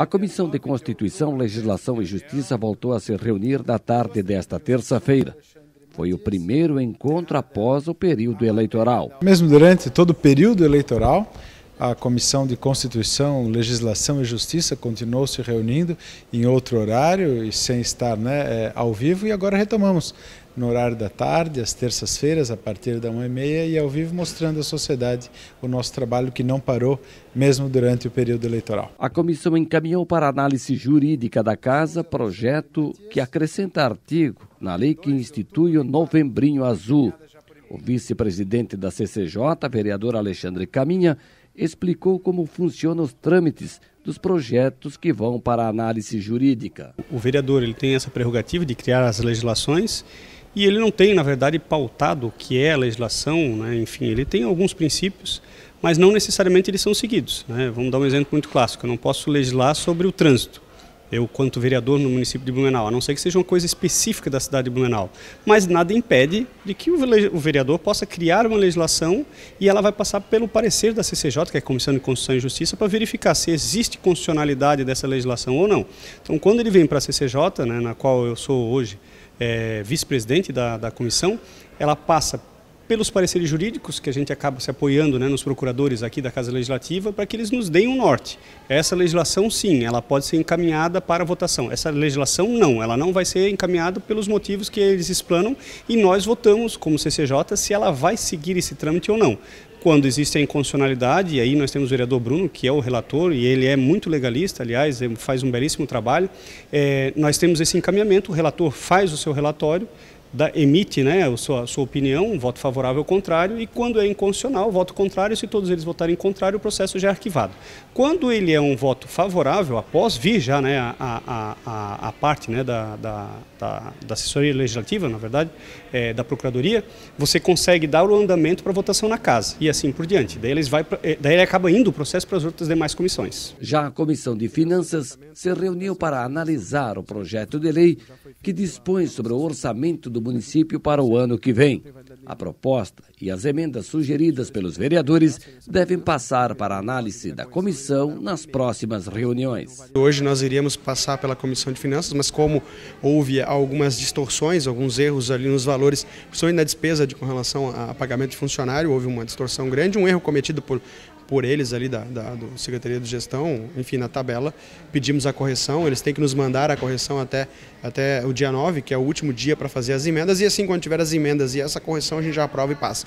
A Comissão de Constituição, Legislação e Justiça voltou a se reunir na tarde desta terça-feira. Foi o primeiro encontro após o período eleitoral. Mesmo durante todo o período eleitoral, a Comissão de Constituição, Legislação e Justiça continuou se reunindo em outro horário e sem estar né, eh, ao vivo e agora retomamos no horário da tarde, às terças-feiras, a partir da 1h30 e ao vivo mostrando à sociedade o nosso trabalho que não parou mesmo durante o período eleitoral. A comissão encaminhou para análise jurídica da Casa projeto que acrescenta artigo na lei que institui o Novembrinho Azul. O vice-presidente da CCJ, vereador Alexandre Caminha, explicou como funcionam os trâmites dos projetos que vão para a análise jurídica. O vereador ele tem essa prerrogativa de criar as legislações e ele não tem, na verdade, pautado o que é a legislação, né? enfim, ele tem alguns princípios, mas não necessariamente eles são seguidos. Né? Vamos dar um exemplo muito clássico: eu não posso legislar sobre o trânsito eu quanto vereador no município de Blumenau, a não ser que seja uma coisa específica da cidade de Blumenau. Mas nada impede de que o vereador possa criar uma legislação e ela vai passar pelo parecer da CCJ, que é a Comissão de Constituição e Justiça, para verificar se existe constitucionalidade dessa legislação ou não. Então, quando ele vem para a CCJ, né, na qual eu sou hoje é, vice-presidente da, da comissão, ela passa pelos pareceres jurídicos que a gente acaba se apoiando né, nos procuradores aqui da Casa Legislativa para que eles nos deem um norte. Essa legislação, sim, ela pode ser encaminhada para votação. Essa legislação, não, ela não vai ser encaminhada pelos motivos que eles explanam e nós votamos, como CCJ, se ela vai seguir esse trâmite ou não quando existe a inconstitucionalidade, e aí nós temos o vereador Bruno, que é o relator, e ele é muito legalista, aliás, faz um belíssimo trabalho, é, nós temos esse encaminhamento, o relator faz o seu relatório, da, emite né, a sua, sua opinião, um voto favorável ou contrário, e quando é inconstitucional, voto contrário, se todos eles votarem contrário, o processo já é arquivado. Quando ele é um voto favorável, após vir já né, a, a, a, a parte né, da, da, da, da, assessoria legislativa, na verdade, é, da procuradoria, você consegue dar o andamento para votação na casa, e assim por diante. Daí, eles vai, é, daí ele acaba indo o processo para as outras demais comissões. Já a Comissão de Finanças se reuniu para analisar o projeto de lei que dispõe sobre o orçamento do do município para o ano que vem. A proposta e as emendas sugeridas pelos vereadores devem passar para análise da comissão nas próximas reuniões. Hoje nós iríamos passar pela comissão de finanças, mas como houve algumas distorções, alguns erros ali nos valores, principalmente na despesa de, com relação a pagamento de funcionário, houve uma distorção grande, um erro cometido por por eles ali da, da do Secretaria de Gestão, enfim, na tabela, pedimos a correção, eles têm que nos mandar a correção até, até o dia 9, que é o último dia para fazer as emendas, e assim, quando tiver as emendas e essa correção, a gente já aprova e passa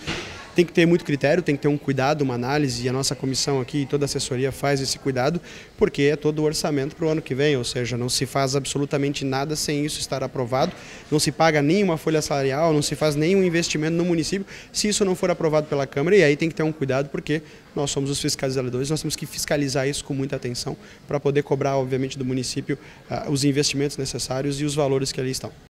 tem que ter muito critério, tem que ter um cuidado, uma análise, e a nossa comissão aqui e toda a assessoria faz esse cuidado, porque é todo o orçamento para o ano que vem, ou seja, não se faz absolutamente nada sem isso estar aprovado, não se paga nenhuma folha salarial, não se faz nenhum investimento no município se isso não for aprovado pela Câmara, e aí tem que ter um cuidado, porque nós somos os fiscalizadores, nós temos que fiscalizar isso com muita atenção para poder cobrar, obviamente, do município ah, os investimentos necessários e os valores que ali estão.